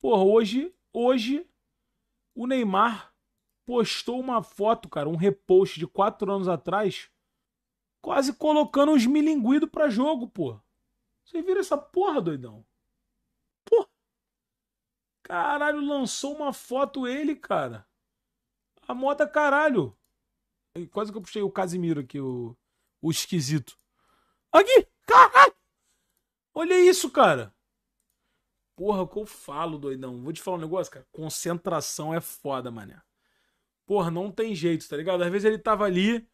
Porra, hoje, hoje, o Neymar postou uma foto, cara, um repost de quatro anos atrás, quase colocando os milinguidos pra jogo, porra. Você vira essa porra, doidão? Porra. Caralho, lançou uma foto ele, cara. A moda caralho. Quase que eu puxei o Casimiro aqui, o, o esquisito. Aqui! Caralho! Olha isso, cara porra que eu falo, doidão. Vou te falar um negócio, cara. Concentração é foda, mané. Porra, não tem jeito, tá ligado? Às vezes ele tava ali.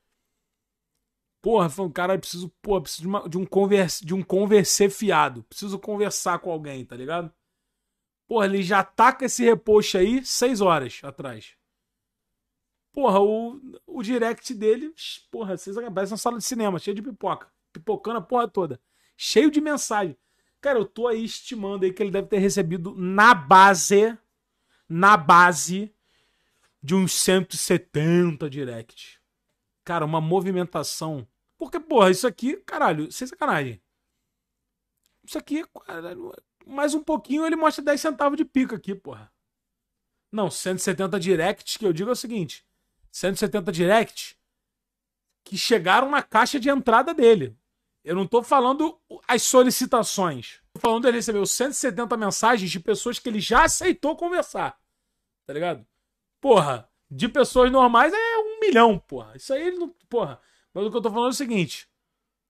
Porra, foi um cara, preciso, porra, preciso de, uma, de um converse, de um converser fiado. Preciso conversar com alguém, tá ligado? Porra, ele já ataca esse repost aí seis horas atrás. Porra, o, o direct dele, porra, vocês aparecem na sala de cinema, cheio de pipoca. Pipocando a porra toda. Cheio de mensagem. Cara, eu tô aí estimando aí que ele deve ter recebido na base, na base de uns 170 direct. Cara, uma movimentação. Porque, porra, isso aqui, caralho, sem sacanagem. Isso aqui, caralho, mais um pouquinho ele mostra 10 centavos de pica aqui, porra. Não, 170 direct, que eu digo é o seguinte: 170 direct que chegaram na caixa de entrada dele. Eu não estou falando as solicitações. Tô falando ele recebeu 170 mensagens de pessoas que ele já aceitou conversar. Tá ligado? Porra, de pessoas normais é um milhão, porra. Isso aí ele não. Porra. Mas o que eu tô falando é o seguinte: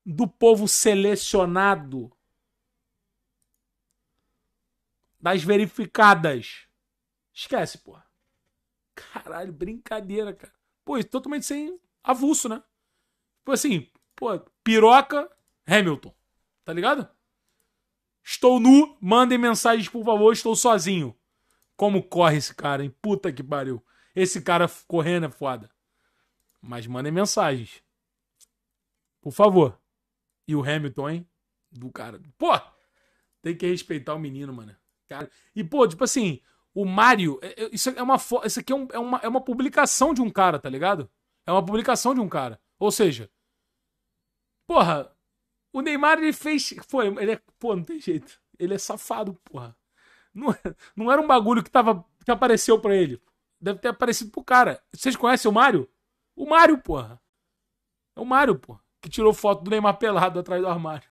do povo selecionado, das verificadas. Esquece, porra. Caralho, brincadeira, cara. Pô, totalmente sem avulso, né? Tipo assim, pô, piroca Hamilton. Tá ligado? Estou nu, mandem mensagens, por favor, estou sozinho. Como corre esse cara, hein? Puta que pariu. Esse cara correndo é foda. Mas mandem mensagens. Por favor. E o Hamilton, hein? Do cara. Pô! Tem que respeitar o menino, mano. Cara. E, pô, tipo assim, o Mario. É, é, isso é uma, isso aqui é, um, é, uma, é uma publicação de um cara, tá ligado? É uma publicação de um cara. Ou seja, porra, o Neymar, ele fez. Foi, ele é. Pô, não tem jeito. Ele é safado, porra. Não, é, não era um bagulho que, tava, que apareceu pra ele. Deve ter aparecido pro cara. Vocês conhecem o Mário? O Mário, porra. É o Mário, porra. Que tirou foto do Neymar pelado atrás do armário.